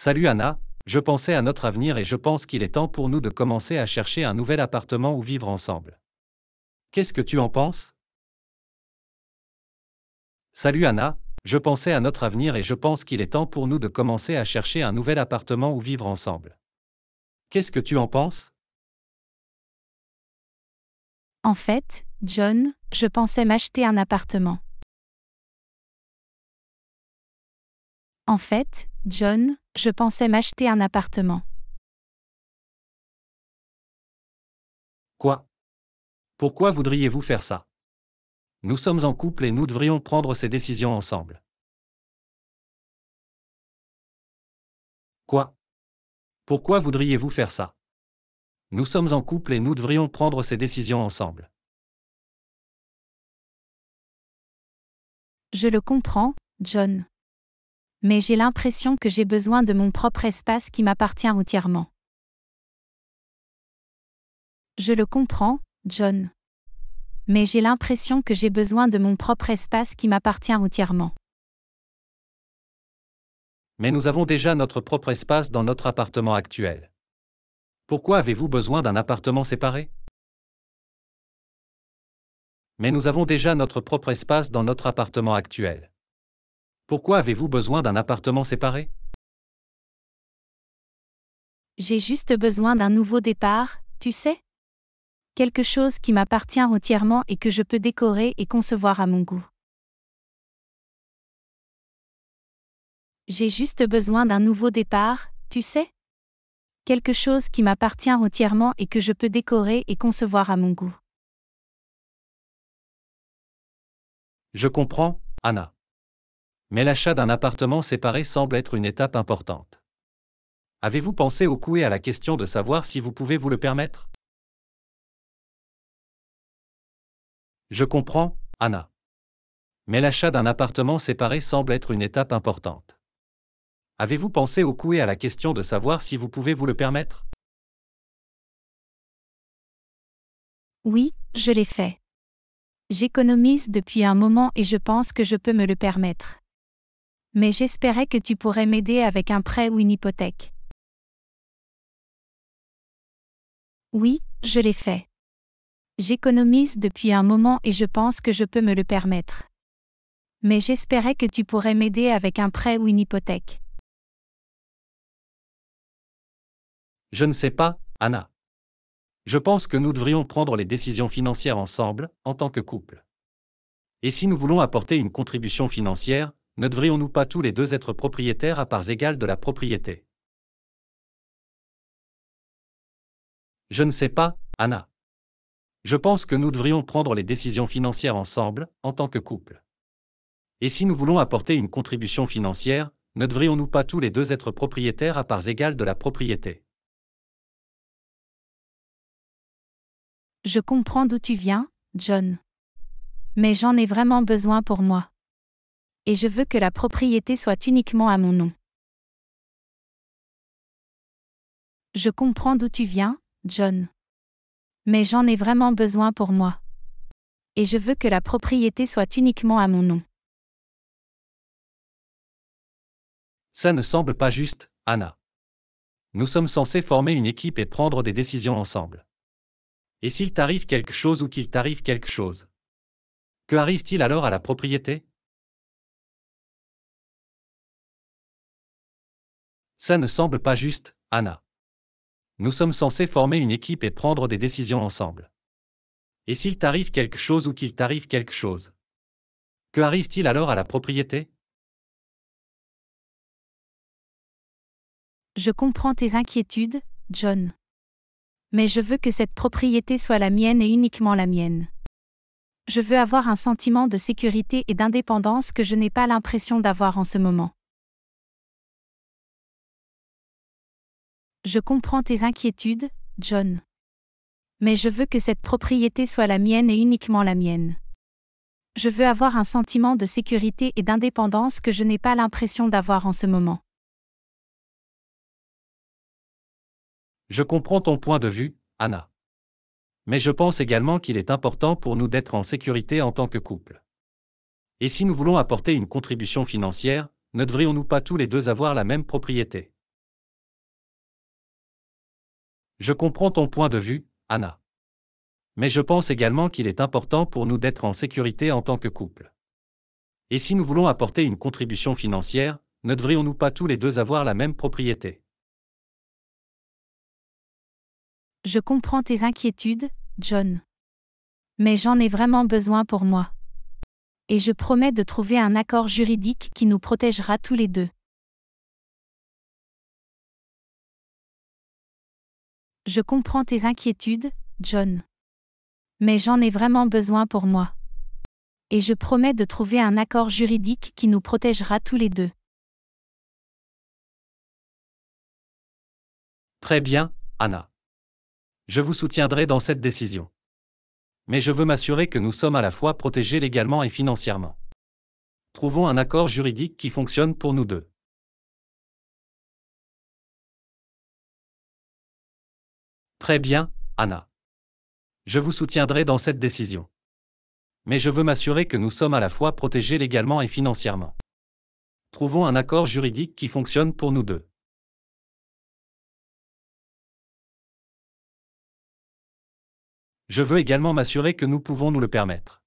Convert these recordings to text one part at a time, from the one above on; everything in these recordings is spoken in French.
Salut Anna, je pensais à notre avenir et je pense qu'il est temps pour nous de commencer à chercher un nouvel appartement ou vivre ensemble. Qu'est-ce que tu en penses Salut Anna, je pensais à notre avenir et je pense qu'il est temps pour nous de commencer à chercher un nouvel appartement ou vivre ensemble. Qu'est-ce que tu en penses En fait, John, je pensais m'acheter un appartement. En fait, John, je pensais m'acheter un appartement. Quoi Pourquoi voudriez-vous faire ça Nous sommes en couple et nous devrions prendre ces décisions ensemble. Quoi Pourquoi voudriez-vous faire ça Nous sommes en couple et nous devrions prendre ces décisions ensemble. Je le comprends, John mais j'ai l'impression que j'ai besoin de mon propre espace qui m'appartient entièrement. Je le comprends, John. Mais j'ai l'impression que j'ai besoin de mon propre espace qui m'appartient entièrement. Mais nous avons déjà notre propre espace dans notre appartement actuel. Pourquoi avez-vous besoin d'un appartement séparé Mais nous avons déjà notre propre espace dans notre appartement actuel. Pourquoi avez-vous besoin d'un appartement séparé J'ai juste besoin d'un nouveau départ, tu sais Quelque chose qui m'appartient entièrement et que je peux décorer et concevoir à mon goût. J'ai juste besoin d'un nouveau départ, tu sais Quelque chose qui m'appartient entièrement et que je peux décorer et concevoir à mon goût. Je comprends, Anna mais l'achat d'un appartement séparé semble être une étape importante. Avez-vous pensé au coût et à la question de savoir si vous pouvez vous le permettre Je comprends, Anna. Mais l'achat d'un appartement séparé semble être une étape importante. Avez-vous pensé au coût et à la question de savoir si vous pouvez vous le permettre Oui, je l'ai fait. J'économise depuis un moment et je pense que je peux me le permettre mais j'espérais que tu pourrais m'aider avec un prêt ou une hypothèque. Oui, je l'ai fait. J'économise depuis un moment et je pense que je peux me le permettre. Mais j'espérais que tu pourrais m'aider avec un prêt ou une hypothèque. Je ne sais pas, Anna. Je pense que nous devrions prendre les décisions financières ensemble, en tant que couple. Et si nous voulons apporter une contribution financière, ne devrions-nous pas tous les deux être propriétaires à parts égales de la propriété Je ne sais pas, Anna. Je pense que nous devrions prendre les décisions financières ensemble, en tant que couple. Et si nous voulons apporter une contribution financière, ne devrions-nous pas tous les deux être propriétaires à parts égales de la propriété Je comprends d'où tu viens, John. Mais j'en ai vraiment besoin pour moi et je veux que la propriété soit uniquement à mon nom. Je comprends d'où tu viens, John. Mais j'en ai vraiment besoin pour moi. Et je veux que la propriété soit uniquement à mon nom. Ça ne semble pas juste, Anna. Nous sommes censés former une équipe et prendre des décisions ensemble. Et s'il t'arrive quelque chose ou qu'il t'arrive quelque chose Que arrive-t-il alors à la propriété Ça ne semble pas juste, Anna. Nous sommes censés former une équipe et prendre des décisions ensemble. Et s'il t'arrive quelque chose ou qu'il t'arrive quelque chose Que arrive-t-il alors à la propriété Je comprends tes inquiétudes, John. Mais je veux que cette propriété soit la mienne et uniquement la mienne. Je veux avoir un sentiment de sécurité et d'indépendance que je n'ai pas l'impression d'avoir en ce moment. Je comprends tes inquiétudes, John. Mais je veux que cette propriété soit la mienne et uniquement la mienne. Je veux avoir un sentiment de sécurité et d'indépendance que je n'ai pas l'impression d'avoir en ce moment. Je comprends ton point de vue, Anna. Mais je pense également qu'il est important pour nous d'être en sécurité en tant que couple. Et si nous voulons apporter une contribution financière, ne devrions-nous pas tous les deux avoir la même propriété je comprends ton point de vue, Anna. Mais je pense également qu'il est important pour nous d'être en sécurité en tant que couple. Et si nous voulons apporter une contribution financière, ne devrions-nous pas tous les deux avoir la même propriété Je comprends tes inquiétudes, John. Mais j'en ai vraiment besoin pour moi. Et je promets de trouver un accord juridique qui nous protégera tous les deux. Je comprends tes inquiétudes, John. Mais j'en ai vraiment besoin pour moi. Et je promets de trouver un accord juridique qui nous protégera tous les deux. Très bien, Anna. Je vous soutiendrai dans cette décision. Mais je veux m'assurer que nous sommes à la fois protégés légalement et financièrement. Trouvons un accord juridique qui fonctionne pour nous deux. Très bien, Anna. Je vous soutiendrai dans cette décision. Mais je veux m'assurer que nous sommes à la fois protégés légalement et financièrement. Trouvons un accord juridique qui fonctionne pour nous deux. Je veux également m'assurer que nous pouvons nous le permettre.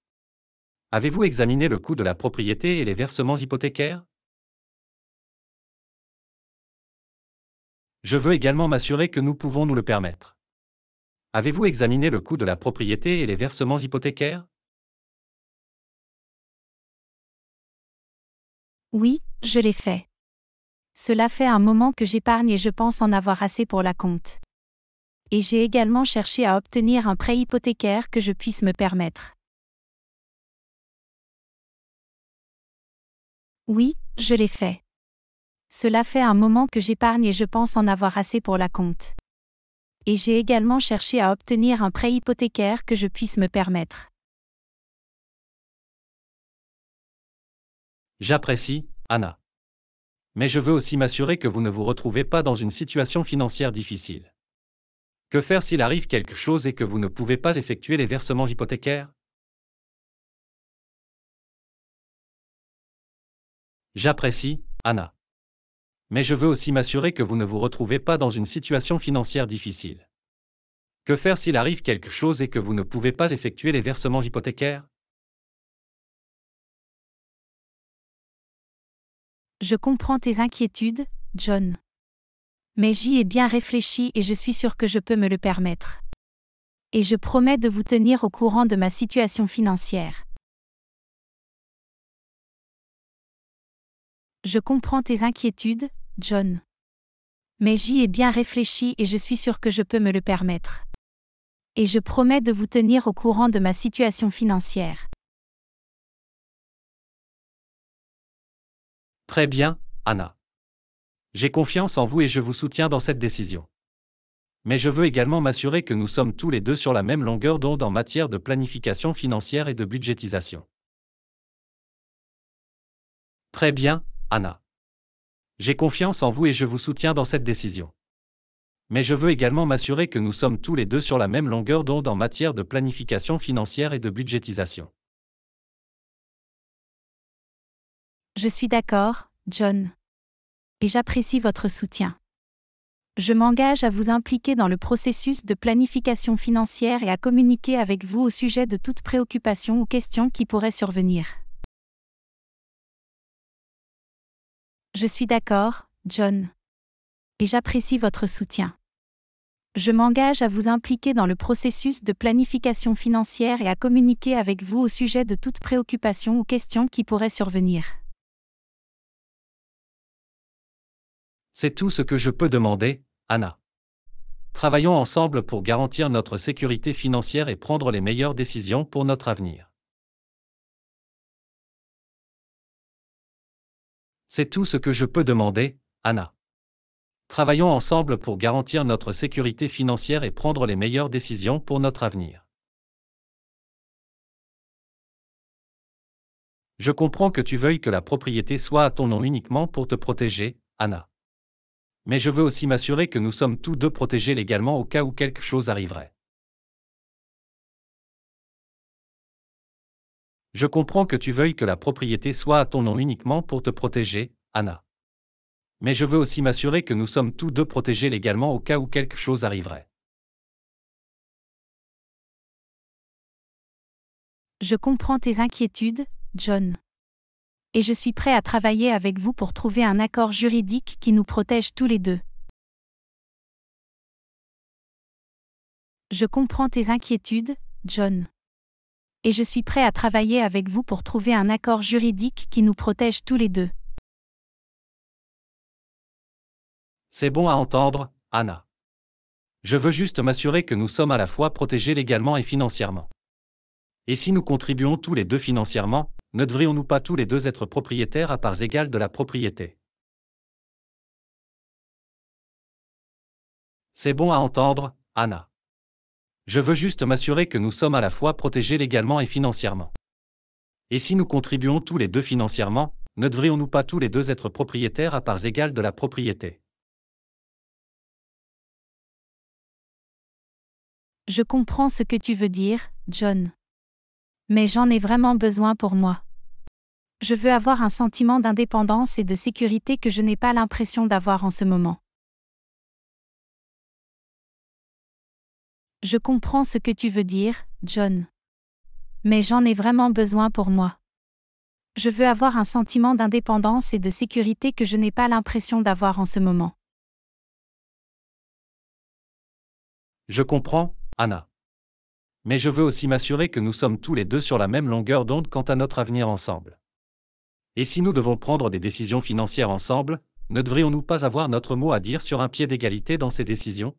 Avez-vous examiné le coût de la propriété et les versements hypothécaires Je veux également m'assurer que nous pouvons nous le permettre. Avez-vous examiné le coût de la propriété et les versements hypothécaires Oui, je l'ai fait. Cela fait un moment que j'épargne et je pense en avoir assez pour la compte. Et j'ai également cherché à obtenir un prêt hypothécaire que je puisse me permettre. Oui, je l'ai fait. Cela fait un moment que j'épargne et je pense en avoir assez pour la compte et j'ai également cherché à obtenir un prêt hypothécaire que je puisse me permettre. J'apprécie, Anna. Mais je veux aussi m'assurer que vous ne vous retrouvez pas dans une situation financière difficile. Que faire s'il arrive quelque chose et que vous ne pouvez pas effectuer les versements hypothécaires J'apprécie, Anna mais je veux aussi m'assurer que vous ne vous retrouvez pas dans une situation financière difficile. Que faire s'il arrive quelque chose et que vous ne pouvez pas effectuer les versements hypothécaires Je comprends tes inquiétudes, John. Mais j'y ai bien réfléchi et je suis sûr que je peux me le permettre. Et je promets de vous tenir au courant de ma situation financière. Je comprends tes inquiétudes, John. Mais j'y ai bien réfléchi et je suis sûr que je peux me le permettre. Et je promets de vous tenir au courant de ma situation financière. Très bien, Anna. J'ai confiance en vous et je vous soutiens dans cette décision. Mais je veux également m'assurer que nous sommes tous les deux sur la même longueur d'onde en matière de planification financière et de budgétisation. Très bien, Anna. J'ai confiance en vous et je vous soutiens dans cette décision. Mais je veux également m'assurer que nous sommes tous les deux sur la même longueur d'onde en matière de planification financière et de budgétisation. Je suis d'accord, John. Et j'apprécie votre soutien. Je m'engage à vous impliquer dans le processus de planification financière et à communiquer avec vous au sujet de toute préoccupation ou question qui pourrait survenir. Je suis d'accord, John. Et j'apprécie votre soutien. Je m'engage à vous impliquer dans le processus de planification financière et à communiquer avec vous au sujet de toute préoccupation ou question qui pourrait survenir. C'est tout ce que je peux demander, Anna. Travaillons ensemble pour garantir notre sécurité financière et prendre les meilleures décisions pour notre avenir. C'est tout ce que je peux demander, Anna. Travaillons ensemble pour garantir notre sécurité financière et prendre les meilleures décisions pour notre avenir. Je comprends que tu veuilles que la propriété soit à ton nom uniquement pour te protéger, Anna. Mais je veux aussi m'assurer que nous sommes tous deux protégés légalement au cas où quelque chose arriverait. Je comprends que tu veuilles que la propriété soit à ton nom uniquement pour te protéger, Anna. Mais je veux aussi m'assurer que nous sommes tous deux protégés légalement au cas où quelque chose arriverait. Je comprends tes inquiétudes, John. Et je suis prêt à travailler avec vous pour trouver un accord juridique qui nous protège tous les deux. Je comprends tes inquiétudes, John et je suis prêt à travailler avec vous pour trouver un accord juridique qui nous protège tous les deux. C'est bon à entendre, Anna. Je veux juste m'assurer que nous sommes à la fois protégés légalement et financièrement. Et si nous contribuons tous les deux financièrement, ne devrions-nous pas tous les deux être propriétaires à parts égales de la propriété C'est bon à entendre, Anna. Je veux juste m'assurer que nous sommes à la fois protégés légalement et financièrement. Et si nous contribuons tous les deux financièrement, ne devrions-nous pas tous les deux être propriétaires à parts égales de la propriété Je comprends ce que tu veux dire, John. Mais j'en ai vraiment besoin pour moi. Je veux avoir un sentiment d'indépendance et de sécurité que je n'ai pas l'impression d'avoir en ce moment. Je comprends ce que tu veux dire, John. Mais j'en ai vraiment besoin pour moi. Je veux avoir un sentiment d'indépendance et de sécurité que je n'ai pas l'impression d'avoir en ce moment. Je comprends, Anna. Mais je veux aussi m'assurer que nous sommes tous les deux sur la même longueur d'onde quant à notre avenir ensemble. Et si nous devons prendre des décisions financières ensemble, ne devrions-nous pas avoir notre mot à dire sur un pied d'égalité dans ces décisions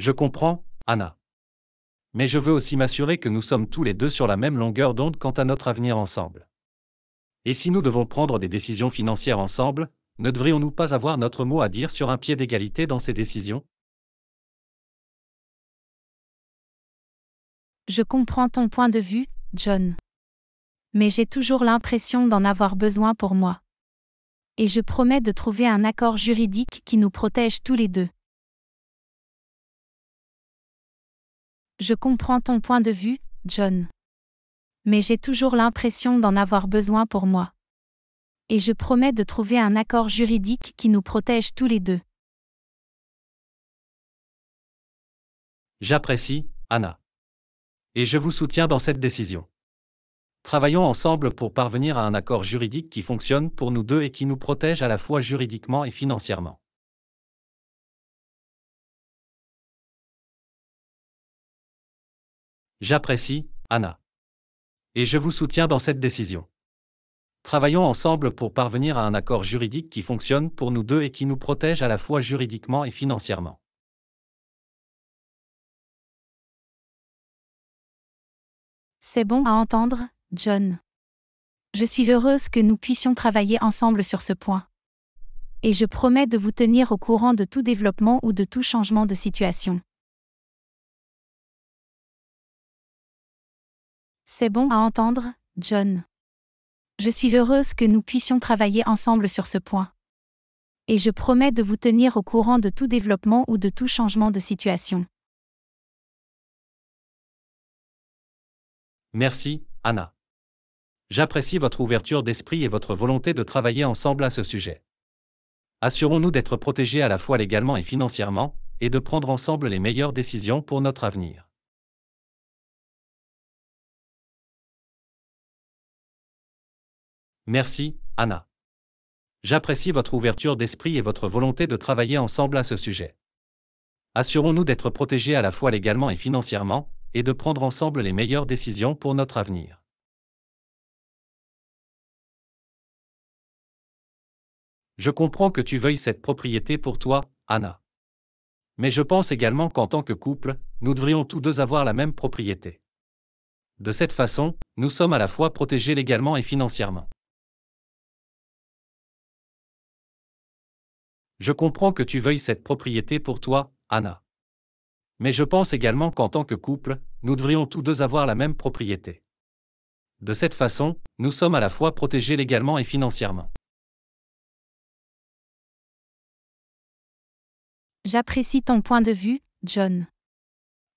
Je comprends, Anna. Mais je veux aussi m'assurer que nous sommes tous les deux sur la même longueur d'onde quant à notre avenir ensemble. Et si nous devons prendre des décisions financières ensemble, ne devrions-nous pas avoir notre mot à dire sur un pied d'égalité dans ces décisions Je comprends ton point de vue, John. Mais j'ai toujours l'impression d'en avoir besoin pour moi. Et je promets de trouver un accord juridique qui nous protège tous les deux. Je comprends ton point de vue, John. Mais j'ai toujours l'impression d'en avoir besoin pour moi. Et je promets de trouver un accord juridique qui nous protège tous les deux. J'apprécie, Anna. Et je vous soutiens dans cette décision. Travaillons ensemble pour parvenir à un accord juridique qui fonctionne pour nous deux et qui nous protège à la fois juridiquement et financièrement. J'apprécie, Anna. Et je vous soutiens dans cette décision. Travaillons ensemble pour parvenir à un accord juridique qui fonctionne pour nous deux et qui nous protège à la fois juridiquement et financièrement. C'est bon à entendre, John. Je suis heureuse que nous puissions travailler ensemble sur ce point. Et je promets de vous tenir au courant de tout développement ou de tout changement de situation. C'est bon à entendre, John. Je suis heureuse que nous puissions travailler ensemble sur ce point. Et je promets de vous tenir au courant de tout développement ou de tout changement de situation. Merci, Anna. J'apprécie votre ouverture d'esprit et votre volonté de travailler ensemble à ce sujet. Assurons-nous d'être protégés à la fois légalement et financièrement, et de prendre ensemble les meilleures décisions pour notre avenir. Merci, Anna. J'apprécie votre ouverture d'esprit et votre volonté de travailler ensemble à ce sujet. Assurons-nous d'être protégés à la fois légalement et financièrement, et de prendre ensemble les meilleures décisions pour notre avenir. Je comprends que tu veuilles cette propriété pour toi, Anna. Mais je pense également qu'en tant que couple, nous devrions tous deux avoir la même propriété. De cette façon, nous sommes à la fois protégés légalement et financièrement. Je comprends que tu veuilles cette propriété pour toi, Anna. Mais je pense également qu'en tant que couple, nous devrions tous deux avoir la même propriété. De cette façon, nous sommes à la fois protégés légalement et financièrement. J'apprécie ton point de vue, John.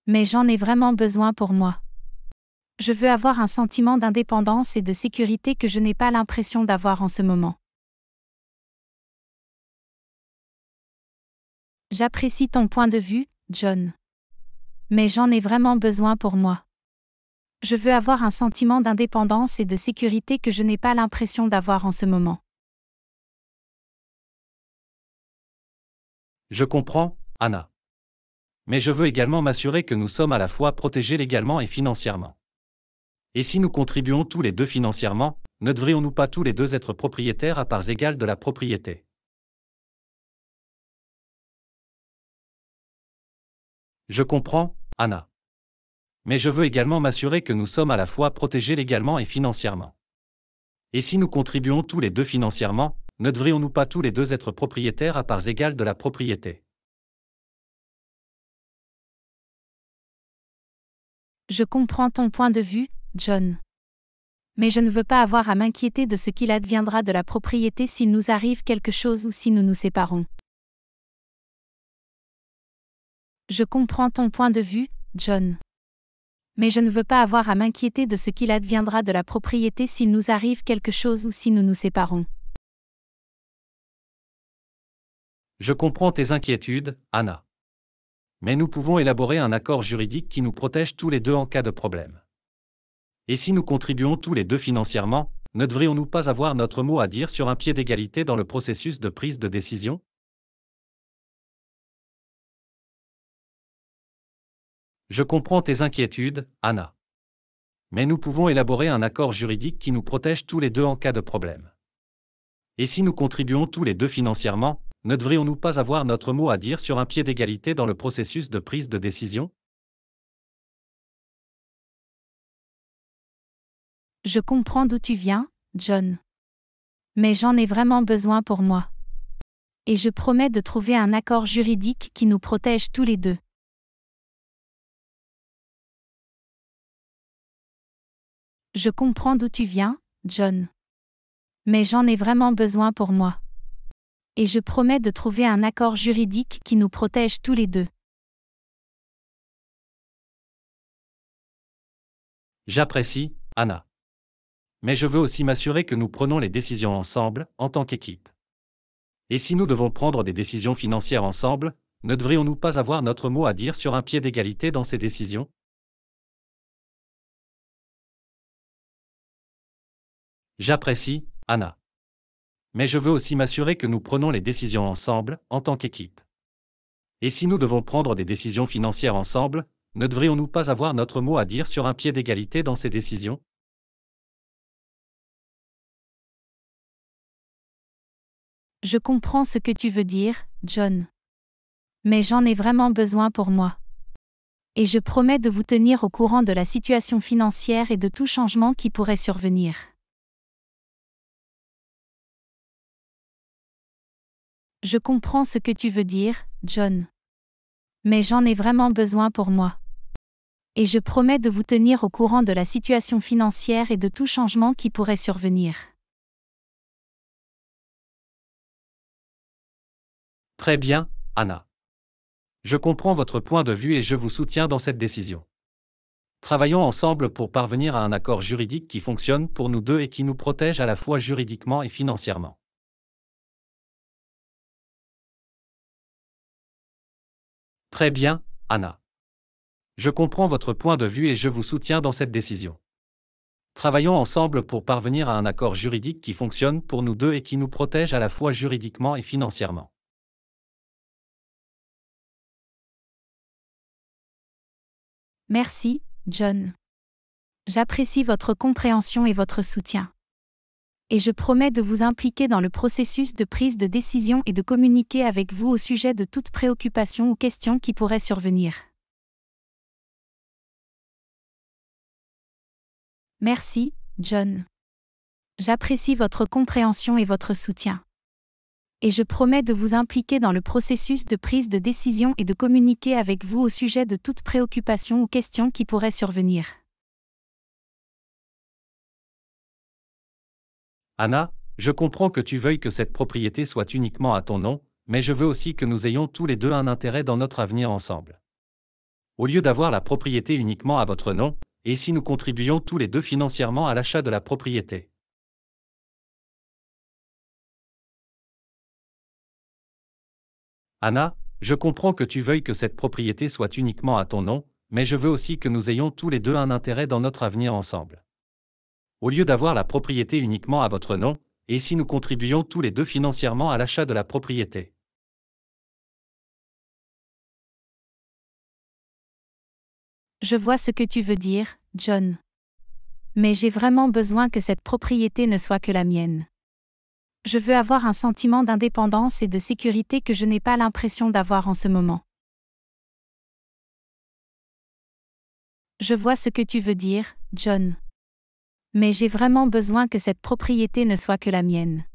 Mais j'en ai vraiment besoin pour moi. Je veux avoir un sentiment d'indépendance et de sécurité que je n'ai pas l'impression d'avoir en ce moment. J'apprécie ton point de vue, John. Mais j'en ai vraiment besoin pour moi. Je veux avoir un sentiment d'indépendance et de sécurité que je n'ai pas l'impression d'avoir en ce moment. Je comprends, Anna. Mais je veux également m'assurer que nous sommes à la fois protégés légalement et financièrement. Et si nous contribuons tous les deux financièrement, ne devrions-nous pas tous les deux être propriétaires à parts égales de la propriété Je comprends, Anna. Mais je veux également m'assurer que nous sommes à la fois protégés légalement et financièrement. Et si nous contribuons tous les deux financièrement, ne devrions-nous pas tous les deux être propriétaires à parts égales de la propriété Je comprends ton point de vue, John. Mais je ne veux pas avoir à m'inquiéter de ce qu'il adviendra de la propriété s'il nous arrive quelque chose ou si nous nous séparons. Je comprends ton point de vue, John. Mais je ne veux pas avoir à m'inquiéter de ce qu'il adviendra de la propriété s'il nous arrive quelque chose ou si nous nous séparons. Je comprends tes inquiétudes, Anna. Mais nous pouvons élaborer un accord juridique qui nous protège tous les deux en cas de problème. Et si nous contribuons tous les deux financièrement, ne devrions-nous pas avoir notre mot à dire sur un pied d'égalité dans le processus de prise de décision Je comprends tes inquiétudes, Anna. Mais nous pouvons élaborer un accord juridique qui nous protège tous les deux en cas de problème. Et si nous contribuons tous les deux financièrement, ne devrions-nous pas avoir notre mot à dire sur un pied d'égalité dans le processus de prise de décision Je comprends d'où tu viens, John. Mais j'en ai vraiment besoin pour moi. Et je promets de trouver un accord juridique qui nous protège tous les deux. Je comprends d'où tu viens, John. Mais j'en ai vraiment besoin pour moi. Et je promets de trouver un accord juridique qui nous protège tous les deux. J'apprécie, Anna. Mais je veux aussi m'assurer que nous prenons les décisions ensemble, en tant qu'équipe. Et si nous devons prendre des décisions financières ensemble, ne devrions-nous pas avoir notre mot à dire sur un pied d'égalité dans ces décisions J'apprécie, Anna. Mais je veux aussi m'assurer que nous prenons les décisions ensemble, en tant qu'équipe. Et si nous devons prendre des décisions financières ensemble, ne devrions-nous pas avoir notre mot à dire sur un pied d'égalité dans ces décisions Je comprends ce que tu veux dire, John. Mais j'en ai vraiment besoin pour moi. Et je promets de vous tenir au courant de la situation financière et de tout changement qui pourrait survenir. Je comprends ce que tu veux dire, John. Mais j'en ai vraiment besoin pour moi. Et je promets de vous tenir au courant de la situation financière et de tout changement qui pourrait survenir. Très bien, Anna. Je comprends votre point de vue et je vous soutiens dans cette décision. Travaillons ensemble pour parvenir à un accord juridique qui fonctionne pour nous deux et qui nous protège à la fois juridiquement et financièrement. Très bien, Anna. Je comprends votre point de vue et je vous soutiens dans cette décision. Travaillons ensemble pour parvenir à un accord juridique qui fonctionne pour nous deux et qui nous protège à la fois juridiquement et financièrement. Merci, John. J'apprécie votre compréhension et votre soutien et je promets de vous impliquer dans le processus de prise de décision et de communiquer avec vous au sujet de toute préoccupation ou question qui pourrait survenir. Merci, John. J'apprécie votre compréhension et votre soutien. Et je promets de vous impliquer dans le processus de prise de décision et de communiquer avec vous au sujet de toute préoccupation ou question qui pourrait survenir. Anna, je comprends que tu veuilles que cette propriété soit uniquement à ton nom, mais je veux aussi que nous ayons tous les deux un intérêt dans notre avenir ensemble. Au lieu d'avoir la propriété uniquement à votre nom, et si nous contribuions tous les deux financièrement à l'achat de la propriété Anna, je comprends que tu veuilles que cette propriété soit uniquement à ton nom, mais je veux aussi que nous ayons tous les deux un intérêt dans notre avenir ensemble au lieu d'avoir la propriété uniquement à votre nom, et si nous contribuions tous les deux financièrement à l'achat de la propriété. Je vois ce que tu veux dire, John. Mais j'ai vraiment besoin que cette propriété ne soit que la mienne. Je veux avoir un sentiment d'indépendance et de sécurité que je n'ai pas l'impression d'avoir en ce moment. Je vois ce que tu veux dire, John mais j'ai vraiment besoin que cette propriété ne soit que la mienne.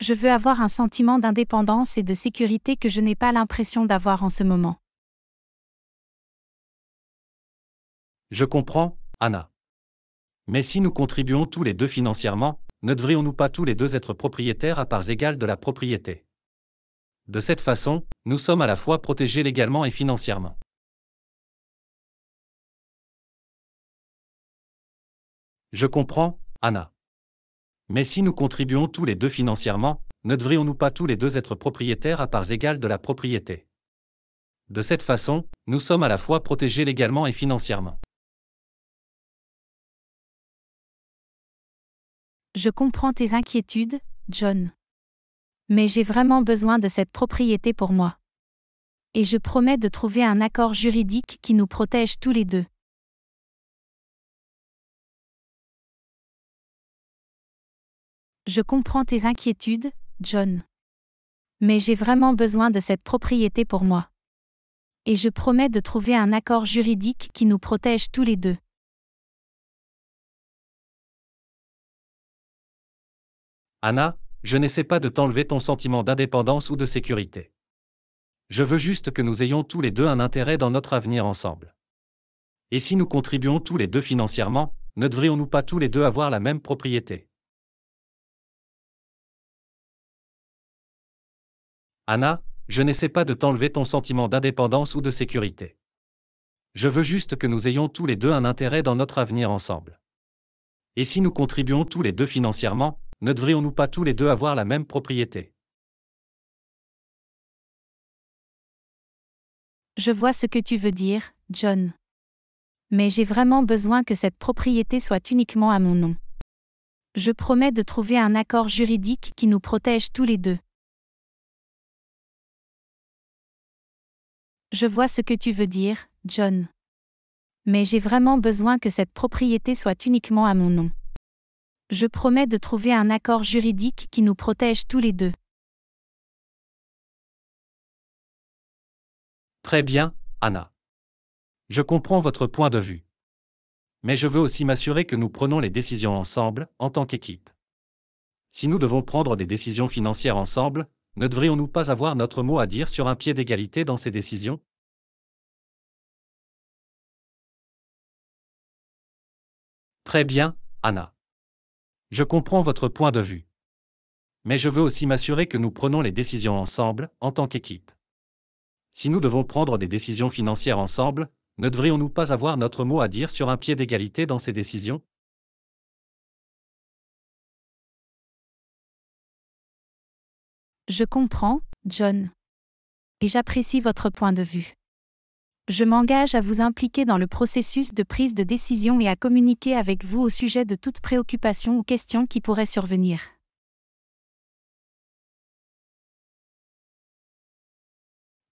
Je veux avoir un sentiment d'indépendance et de sécurité que je n'ai pas l'impression d'avoir en ce moment. Je comprends, Anna. Mais si nous contribuons tous les deux financièrement, ne devrions-nous pas tous les deux être propriétaires à parts égales de la propriété De cette façon, nous sommes à la fois protégés légalement et financièrement. Je comprends, Anna. Mais si nous contribuons tous les deux financièrement, ne devrions-nous pas tous les deux être propriétaires à parts égales de la propriété De cette façon, nous sommes à la fois protégés légalement et financièrement. Je comprends tes inquiétudes, John. Mais j'ai vraiment besoin de cette propriété pour moi. Et je promets de trouver un accord juridique qui nous protège tous les deux. Je comprends tes inquiétudes, John. Mais j'ai vraiment besoin de cette propriété pour moi. Et je promets de trouver un accord juridique qui nous protège tous les deux. Anna, je n'essaie pas de t'enlever ton sentiment d'indépendance ou de sécurité. Je veux juste que nous ayons tous les deux un intérêt dans notre avenir ensemble. Et si nous contribuons tous les deux financièrement, ne devrions-nous pas tous les deux avoir la même propriété Anna, je n'essaie pas de t'enlever ton sentiment d'indépendance ou de sécurité. Je veux juste que nous ayons tous les deux un intérêt dans notre avenir ensemble. Et si nous contribuons tous les deux financièrement, ne devrions-nous pas tous les deux avoir la même propriété Je vois ce que tu veux dire, John. Mais j'ai vraiment besoin que cette propriété soit uniquement à mon nom. Je promets de trouver un accord juridique qui nous protège tous les deux. Je vois ce que tu veux dire, John. Mais j'ai vraiment besoin que cette propriété soit uniquement à mon nom. Je promets de trouver un accord juridique qui nous protège tous les deux. Très bien, Anna. Je comprends votre point de vue. Mais je veux aussi m'assurer que nous prenons les décisions ensemble, en tant qu'équipe. Si nous devons prendre des décisions financières ensemble, ne devrions-nous pas avoir notre mot à dire sur un pied d'égalité dans ces décisions Très bien, Anna. Je comprends votre point de vue. Mais je veux aussi m'assurer que nous prenons les décisions ensemble, en tant qu'équipe. Si nous devons prendre des décisions financières ensemble, ne devrions-nous pas avoir notre mot à dire sur un pied d'égalité dans ces décisions Je comprends, John. Et j'apprécie votre point de vue. Je m'engage à vous impliquer dans le processus de prise de décision et à communiquer avec vous au sujet de toute préoccupation ou question qui pourrait survenir.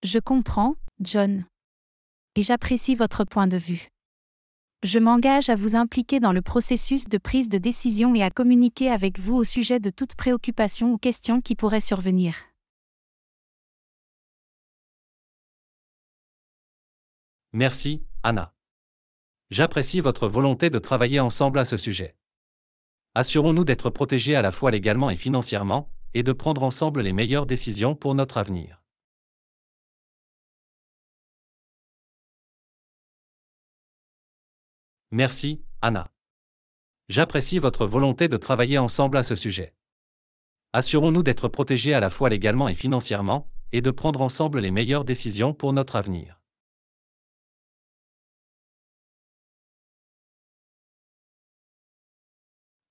Je comprends, John. Et j'apprécie votre point de vue je m'engage à vous impliquer dans le processus de prise de décision et à communiquer avec vous au sujet de toute préoccupation ou question qui pourrait survenir. Merci, Anna. J'apprécie votre volonté de travailler ensemble à ce sujet. Assurons-nous d'être protégés à la fois légalement et financièrement, et de prendre ensemble les meilleures décisions pour notre avenir. Merci, Anna. J'apprécie votre volonté de travailler ensemble à ce sujet. Assurons-nous d'être protégés à la fois légalement et financièrement, et de prendre ensemble les meilleures décisions pour notre avenir.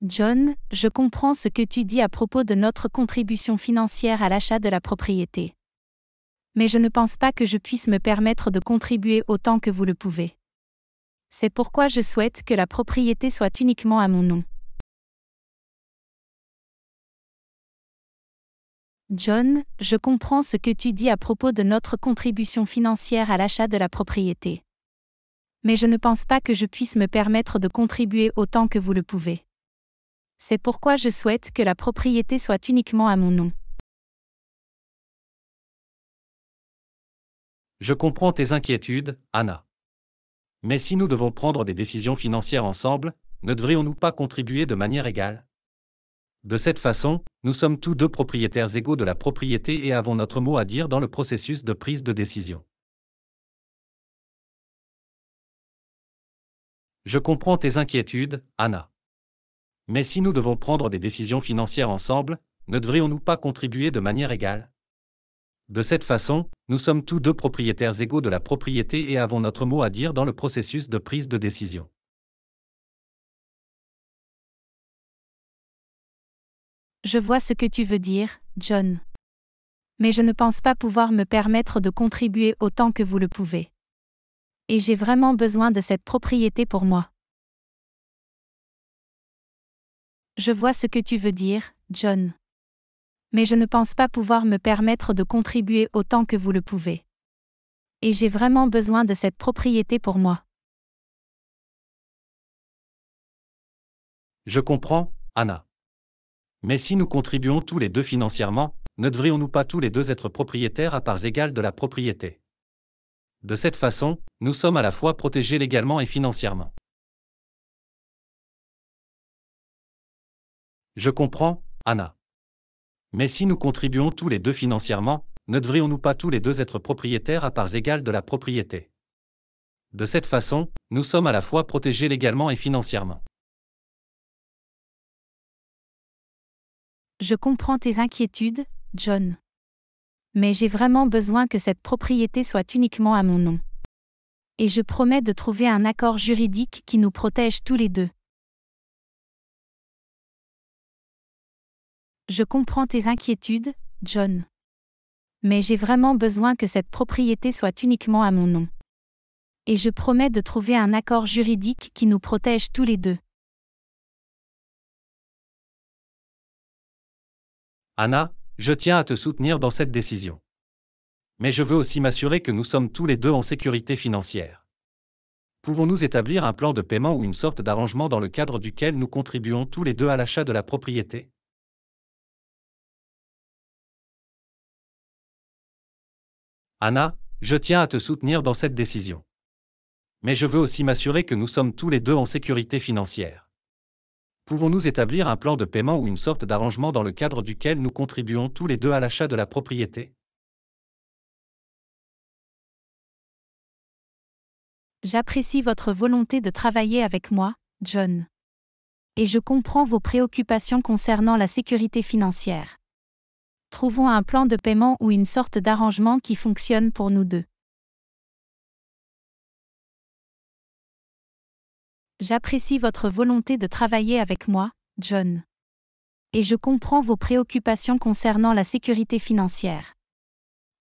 John, je comprends ce que tu dis à propos de notre contribution financière à l'achat de la propriété. Mais je ne pense pas que je puisse me permettre de contribuer autant que vous le pouvez. C'est pourquoi je souhaite que la propriété soit uniquement à mon nom. John, je comprends ce que tu dis à propos de notre contribution financière à l'achat de la propriété. Mais je ne pense pas que je puisse me permettre de contribuer autant que vous le pouvez. C'est pourquoi je souhaite que la propriété soit uniquement à mon nom. Je comprends tes inquiétudes, Anna. Mais si nous devons prendre des décisions financières ensemble, ne devrions-nous pas contribuer de manière égale De cette façon, nous sommes tous deux propriétaires égaux de la propriété et avons notre mot à dire dans le processus de prise de décision. Je comprends tes inquiétudes, Anna. Mais si nous devons prendre des décisions financières ensemble, ne devrions-nous pas contribuer de manière égale De cette façon, nous sommes tous deux propriétaires égaux de la propriété et avons notre mot à dire dans le processus de prise de décision. Je vois ce que tu veux dire, John. Mais je ne pense pas pouvoir me permettre de contribuer autant que vous le pouvez. Et j'ai vraiment besoin de cette propriété pour moi. Je vois ce que tu veux dire, John mais je ne pense pas pouvoir me permettre de contribuer autant que vous le pouvez. Et j'ai vraiment besoin de cette propriété pour moi. Je comprends, Anna. Mais si nous contribuons tous les deux financièrement, ne devrions-nous pas tous les deux être propriétaires à parts égales de la propriété De cette façon, nous sommes à la fois protégés légalement et financièrement. Je comprends, Anna. Mais si nous contribuons tous les deux financièrement, ne devrions-nous pas tous les deux être propriétaires à parts égales de la propriété De cette façon, nous sommes à la fois protégés légalement et financièrement. Je comprends tes inquiétudes, John. Mais j'ai vraiment besoin que cette propriété soit uniquement à mon nom. Et je promets de trouver un accord juridique qui nous protège tous les deux. Je comprends tes inquiétudes, John. Mais j'ai vraiment besoin que cette propriété soit uniquement à mon nom. Et je promets de trouver un accord juridique qui nous protège tous les deux. Anna, je tiens à te soutenir dans cette décision. Mais je veux aussi m'assurer que nous sommes tous les deux en sécurité financière. Pouvons-nous établir un plan de paiement ou une sorte d'arrangement dans le cadre duquel nous contribuons tous les deux à l'achat de la propriété Anna, je tiens à te soutenir dans cette décision. Mais je veux aussi m'assurer que nous sommes tous les deux en sécurité financière. Pouvons-nous établir un plan de paiement ou une sorte d'arrangement dans le cadre duquel nous contribuons tous les deux à l'achat de la propriété J'apprécie votre volonté de travailler avec moi, John. Et je comprends vos préoccupations concernant la sécurité financière. Trouvons un plan de paiement ou une sorte d'arrangement qui fonctionne pour nous deux. J'apprécie votre volonté de travailler avec moi, John. Et je comprends vos préoccupations concernant la sécurité financière.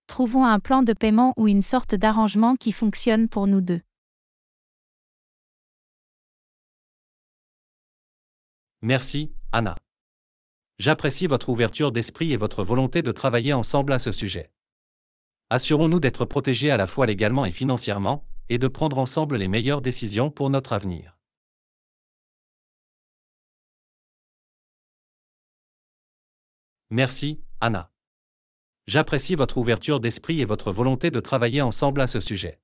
Trouvons un plan de paiement ou une sorte d'arrangement qui fonctionne pour nous deux. Merci, Anna. J'apprécie votre ouverture d'esprit et votre volonté de travailler ensemble à ce sujet. Assurons-nous d'être protégés à la fois légalement et financièrement, et de prendre ensemble les meilleures décisions pour notre avenir. Merci, Anna. J'apprécie votre ouverture d'esprit et votre volonté de travailler ensemble à ce sujet.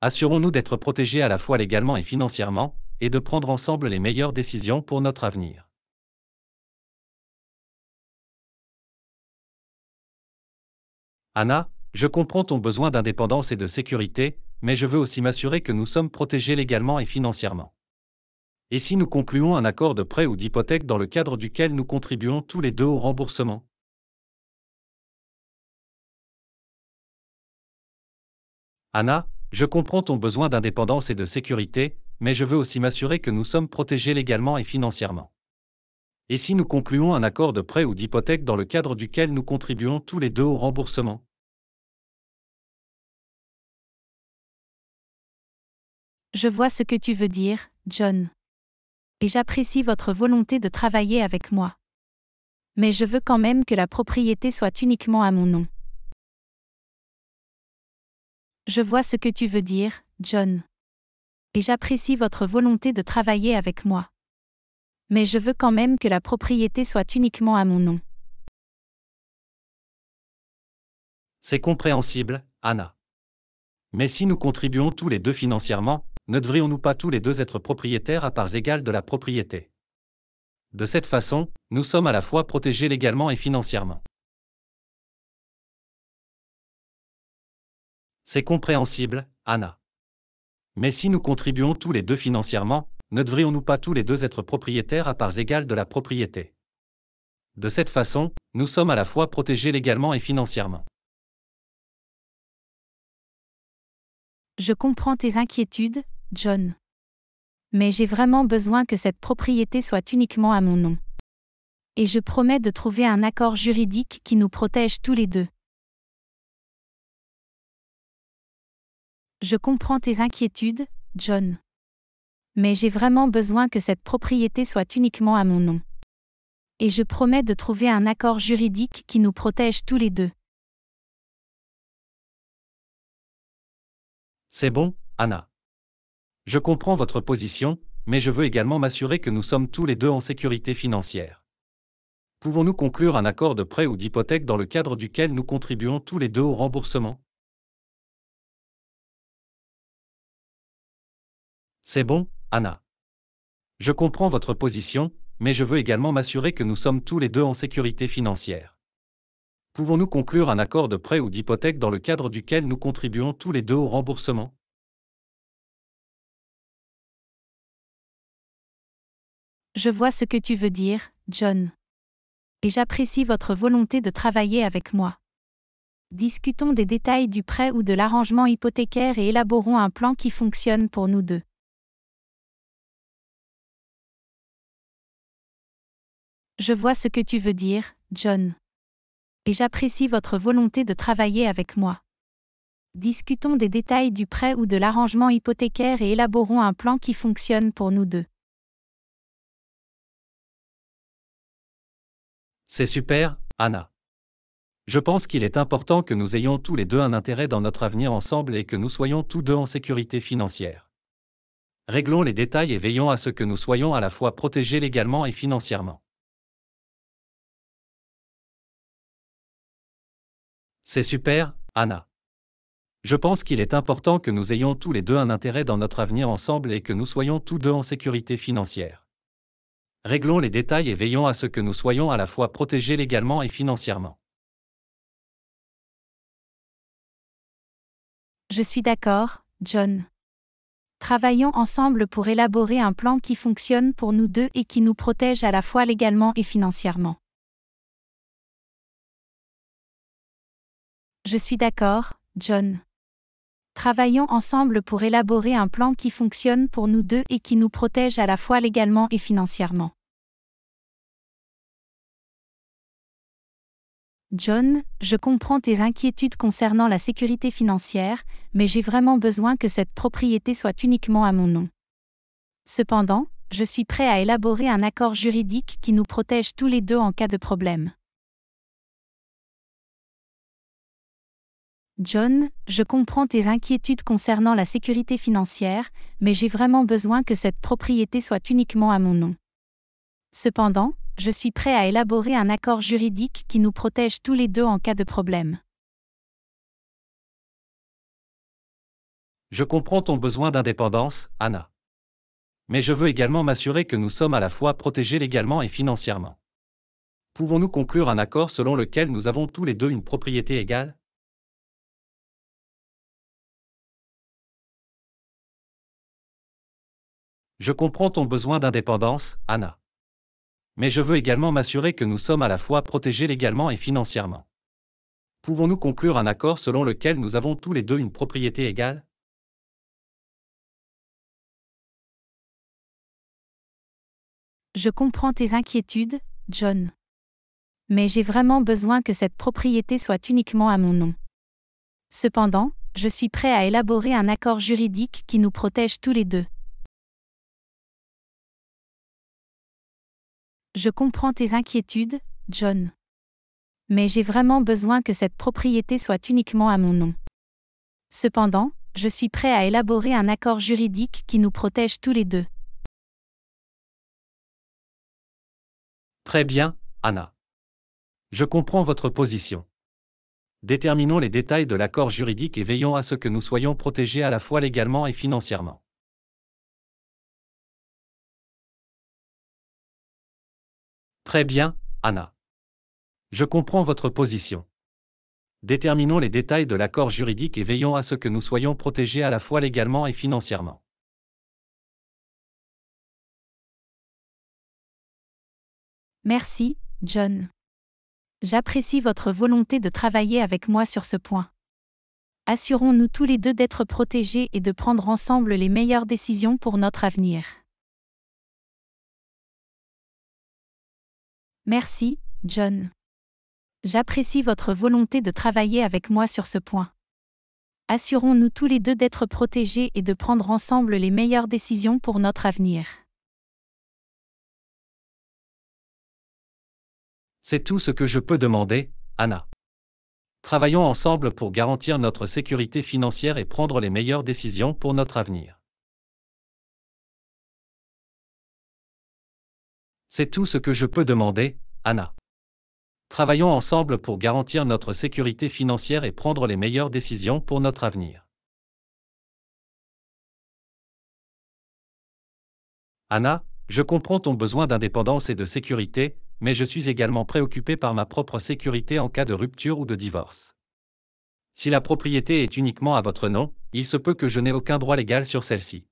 Assurons-nous d'être protégés à la fois légalement et financièrement, et de prendre ensemble les meilleures décisions pour notre avenir. Anna, je comprends ton besoin d'indépendance et de sécurité, mais je veux aussi m'assurer que nous sommes protégés légalement et financièrement. Et si nous concluons un accord de prêt ou d'hypothèque dans le cadre duquel nous contribuons tous les deux au remboursement Anna, je comprends ton besoin d'indépendance et de sécurité, mais je veux aussi m'assurer que nous sommes protégés légalement et financièrement. Et si nous concluons un accord de prêt ou d'hypothèque dans le cadre duquel nous contribuons tous les deux au remboursement Je vois ce que tu veux dire, John. Et j'apprécie votre volonté de travailler avec moi. Mais je veux quand même que la propriété soit uniquement à mon nom. Je vois ce que tu veux dire, John. Et j'apprécie votre volonté de travailler avec moi. Mais je veux quand même que la propriété soit uniquement à mon nom. C'est compréhensible, Anna. Mais si nous contribuons tous les deux financièrement, ne devrions-nous pas tous les deux être propriétaires à parts égales de la propriété De cette façon, nous sommes à la fois protégés légalement et financièrement. C'est compréhensible, Anna. Mais si nous contribuons tous les deux financièrement, ne devrions-nous pas tous les deux être propriétaires à parts égales de la propriété De cette façon, nous sommes à la fois protégés légalement et financièrement. Je comprends tes inquiétudes, John. Mais j'ai vraiment besoin que cette propriété soit uniquement à mon nom. Et je promets de trouver un accord juridique qui nous protège tous les deux. Je comprends tes inquiétudes, John. Mais j'ai vraiment besoin que cette propriété soit uniquement à mon nom. Et je promets de trouver un accord juridique qui nous protège tous les deux. C'est bon, Anna. Je comprends votre position, mais je veux également m'assurer que nous sommes tous les deux en sécurité financière. Pouvons-nous conclure un accord de prêt ou d'hypothèque dans le cadre duquel nous contribuons tous les deux au remboursement C'est bon, Anna. Je comprends votre position, mais je veux également m'assurer que nous sommes tous les deux en sécurité financière pouvons-nous conclure un accord de prêt ou d'hypothèque dans le cadre duquel nous contribuons tous les deux au remboursement Je vois ce que tu veux dire, John. Et j'apprécie votre volonté de travailler avec moi. Discutons des détails du prêt ou de l'arrangement hypothécaire et élaborons un plan qui fonctionne pour nous deux. Je vois ce que tu veux dire, John et j'apprécie votre volonté de travailler avec moi. Discutons des détails du prêt ou de l'arrangement hypothécaire et élaborons un plan qui fonctionne pour nous deux. C'est super, Anna. Je pense qu'il est important que nous ayons tous les deux un intérêt dans notre avenir ensemble et que nous soyons tous deux en sécurité financière. Réglons les détails et veillons à ce que nous soyons à la fois protégés légalement et financièrement. C'est super, Anna. Je pense qu'il est important que nous ayons tous les deux un intérêt dans notre avenir ensemble et que nous soyons tous deux en sécurité financière. Réglons les détails et veillons à ce que nous soyons à la fois protégés légalement et financièrement. Je suis d'accord, John. Travaillons ensemble pour élaborer un plan qui fonctionne pour nous deux et qui nous protège à la fois légalement et financièrement. Je suis d'accord, John. Travaillons ensemble pour élaborer un plan qui fonctionne pour nous deux et qui nous protège à la fois légalement et financièrement. John, je comprends tes inquiétudes concernant la sécurité financière, mais j'ai vraiment besoin que cette propriété soit uniquement à mon nom. Cependant, je suis prêt à élaborer un accord juridique qui nous protège tous les deux en cas de problème. John, je comprends tes inquiétudes concernant la sécurité financière, mais j'ai vraiment besoin que cette propriété soit uniquement à mon nom. Cependant, je suis prêt à élaborer un accord juridique qui nous protège tous les deux en cas de problème. Je comprends ton besoin d'indépendance, Anna. Mais je veux également m'assurer que nous sommes à la fois protégés légalement et financièrement. Pouvons-nous conclure un accord selon lequel nous avons tous les deux une propriété égale Je comprends ton besoin d'indépendance, Anna. Mais je veux également m'assurer que nous sommes à la fois protégés légalement et financièrement. Pouvons-nous conclure un accord selon lequel nous avons tous les deux une propriété égale Je comprends tes inquiétudes, John. Mais j'ai vraiment besoin que cette propriété soit uniquement à mon nom. Cependant, je suis prêt à élaborer un accord juridique qui nous protège tous les deux. Je comprends tes inquiétudes, John. Mais j'ai vraiment besoin que cette propriété soit uniquement à mon nom. Cependant, je suis prêt à élaborer un accord juridique qui nous protège tous les deux. Très bien, Anna. Je comprends votre position. Déterminons les détails de l'accord juridique et veillons à ce que nous soyons protégés à la fois légalement et financièrement. Très bien, Anna. Je comprends votre position. Déterminons les détails de l'accord juridique et veillons à ce que nous soyons protégés à la fois légalement et financièrement. Merci, John. J'apprécie votre volonté de travailler avec moi sur ce point. Assurons-nous tous les deux d'être protégés et de prendre ensemble les meilleures décisions pour notre avenir. Merci, John. J'apprécie votre volonté de travailler avec moi sur ce point. Assurons-nous tous les deux d'être protégés et de prendre ensemble les meilleures décisions pour notre avenir. C'est tout ce que je peux demander, Anna. Travaillons ensemble pour garantir notre sécurité financière et prendre les meilleures décisions pour notre avenir. C'est tout ce que je peux demander, Anna. Travaillons ensemble pour garantir notre sécurité financière et prendre les meilleures décisions pour notre avenir. Anna, je comprends ton besoin d'indépendance et de sécurité, mais je suis également préoccupée par ma propre sécurité en cas de rupture ou de divorce. Si la propriété est uniquement à votre nom, il se peut que je n'ai aucun droit légal sur celle-ci.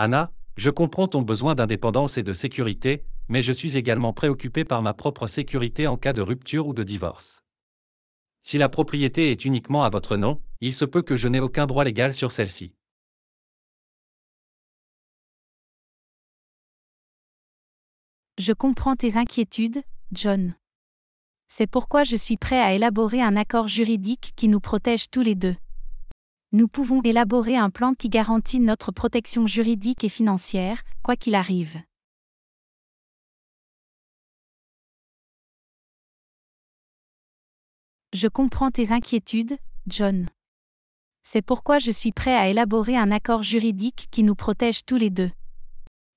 Anna, je comprends ton besoin d'indépendance et de sécurité, mais je suis également préoccupé par ma propre sécurité en cas de rupture ou de divorce. Si la propriété est uniquement à votre nom, il se peut que je n'ai aucun droit légal sur celle-ci. Je comprends tes inquiétudes, John. C'est pourquoi je suis prêt à élaborer un accord juridique qui nous protège tous les deux nous pouvons élaborer un plan qui garantit notre protection juridique et financière, quoi qu'il arrive. Je comprends tes inquiétudes, John. C'est pourquoi je suis prêt à élaborer un accord juridique qui nous protège tous les deux.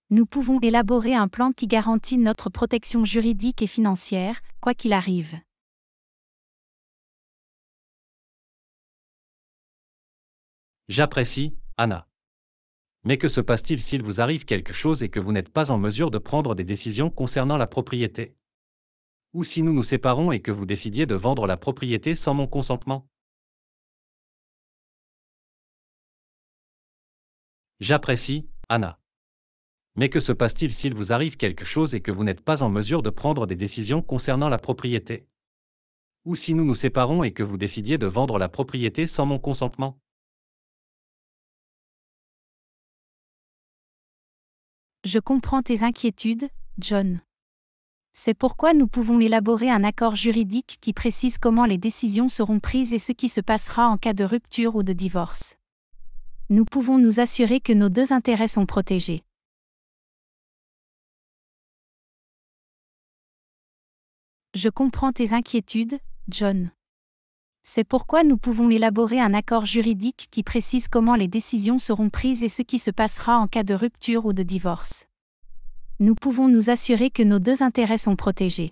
Nous pouvons élaborer un plan qui garantit notre protection juridique et financière, quoi qu'il arrive. J'apprécie, Anna. Mais que se passe-t-il s'il vous arrive quelque chose et que vous n'êtes pas en mesure de prendre des décisions concernant la propriété Ou si nous nous séparons et que vous décidiez de vendre la propriété sans mon consentement J'apprécie, Anna. Mais que se passe-t-il s'il vous arrive quelque chose et que vous n'êtes pas en mesure de prendre des décisions concernant la propriété Ou si nous nous séparons et que vous décidiez de vendre la propriété sans mon consentement Je comprends tes inquiétudes, John. C'est pourquoi nous pouvons élaborer un accord juridique qui précise comment les décisions seront prises et ce qui se passera en cas de rupture ou de divorce. Nous pouvons nous assurer que nos deux intérêts sont protégés. Je comprends tes inquiétudes, John. C'est pourquoi nous pouvons élaborer un accord juridique qui précise comment les décisions seront prises et ce qui se passera en cas de rupture ou de divorce. Nous pouvons nous assurer que nos deux intérêts sont protégés.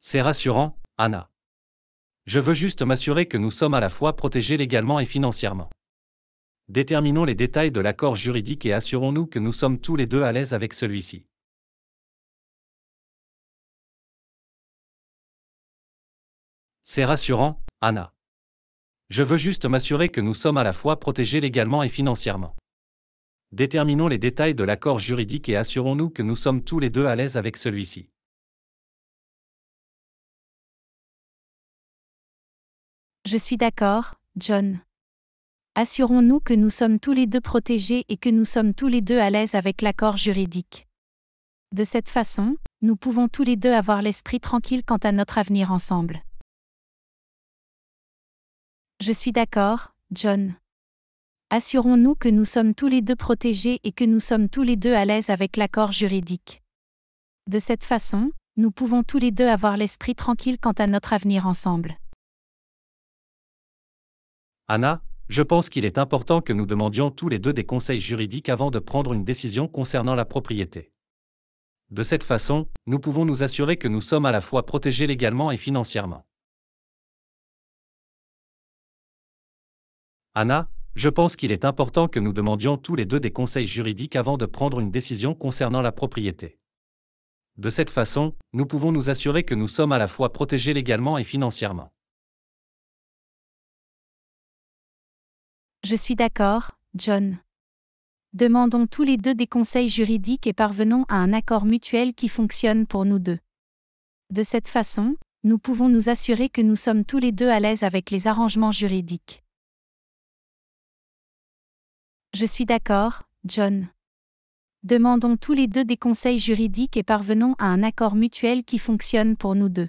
C'est rassurant, Anna. Je veux juste m'assurer que nous sommes à la fois protégés légalement et financièrement. Déterminons les détails de l'accord juridique et assurons-nous que nous sommes tous les deux à l'aise avec celui-ci. C'est rassurant, Anna. Je veux juste m'assurer que nous sommes à la fois protégés légalement et financièrement. Déterminons les détails de l'accord juridique et assurons-nous que nous sommes tous les deux à l'aise avec celui-ci. Je suis d'accord, John. Assurons-nous que nous sommes tous les deux protégés et que nous sommes tous les deux à l'aise avec l'accord juridique. De cette façon, nous pouvons tous les deux avoir l'esprit tranquille quant à notre avenir ensemble. Je suis d'accord, John. Assurons-nous que nous sommes tous les deux protégés et que nous sommes tous les deux à l'aise avec l'accord juridique. De cette façon, nous pouvons tous les deux avoir l'esprit tranquille quant à notre avenir ensemble. Anna, je pense qu'il est important que nous demandions tous les deux des conseils juridiques avant de prendre une décision concernant la propriété. De cette façon, nous pouvons nous assurer que nous sommes à la fois protégés légalement et financièrement. Anna, je pense qu'il est important que nous demandions tous les deux des conseils juridiques avant de prendre une décision concernant la propriété. De cette façon, nous pouvons nous assurer que nous sommes à la fois protégés légalement et financièrement. Je suis d'accord, John. Demandons tous les deux des conseils juridiques et parvenons à un accord mutuel qui fonctionne pour nous deux. De cette façon, nous pouvons nous assurer que nous sommes tous les deux à l'aise avec les arrangements juridiques. Je suis d'accord, John. Demandons tous les deux des conseils juridiques et parvenons à un accord mutuel qui fonctionne pour nous deux.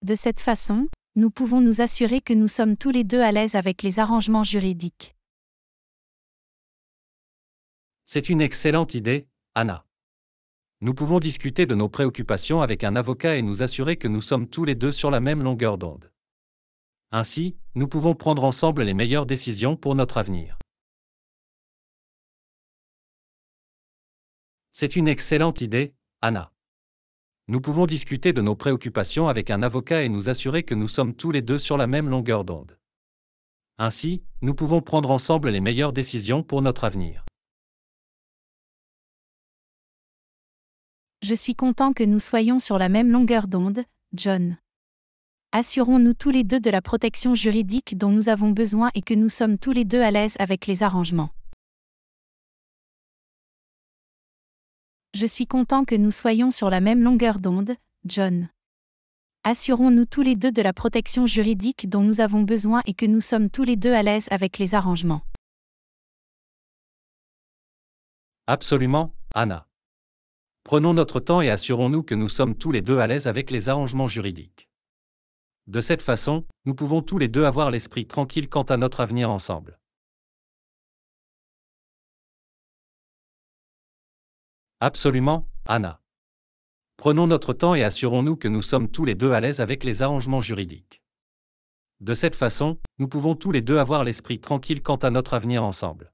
De cette façon, nous pouvons nous assurer que nous sommes tous les deux à l'aise avec les arrangements juridiques. C'est une excellente idée, Anna. Nous pouvons discuter de nos préoccupations avec un avocat et nous assurer que nous sommes tous les deux sur la même longueur d'onde. Ainsi, nous pouvons prendre ensemble les meilleures décisions pour notre avenir. C'est une excellente idée, Anna. Nous pouvons discuter de nos préoccupations avec un avocat et nous assurer que nous sommes tous les deux sur la même longueur d'onde. Ainsi, nous pouvons prendre ensemble les meilleures décisions pour notre avenir. Je suis content que nous soyons sur la même longueur d'onde, John. Assurons-nous tous les deux de la protection juridique dont nous avons besoin et que nous sommes tous les deux à l'aise avec les arrangements. Je suis content que nous soyons sur la même longueur d'onde, John. Assurons-nous tous les deux de la protection juridique dont nous avons besoin et que nous sommes tous les deux à l'aise avec les arrangements. Absolument, Anna. Prenons notre temps et assurons-nous que nous sommes tous les deux à l'aise avec les arrangements juridiques. De cette façon, nous pouvons tous les deux avoir l'esprit tranquille quant à notre avenir ensemble. Absolument, Anna. Prenons notre temps et assurons-nous que nous sommes tous les deux à l'aise avec les arrangements juridiques. De cette façon, nous pouvons tous les deux avoir l'esprit tranquille quant à notre avenir ensemble.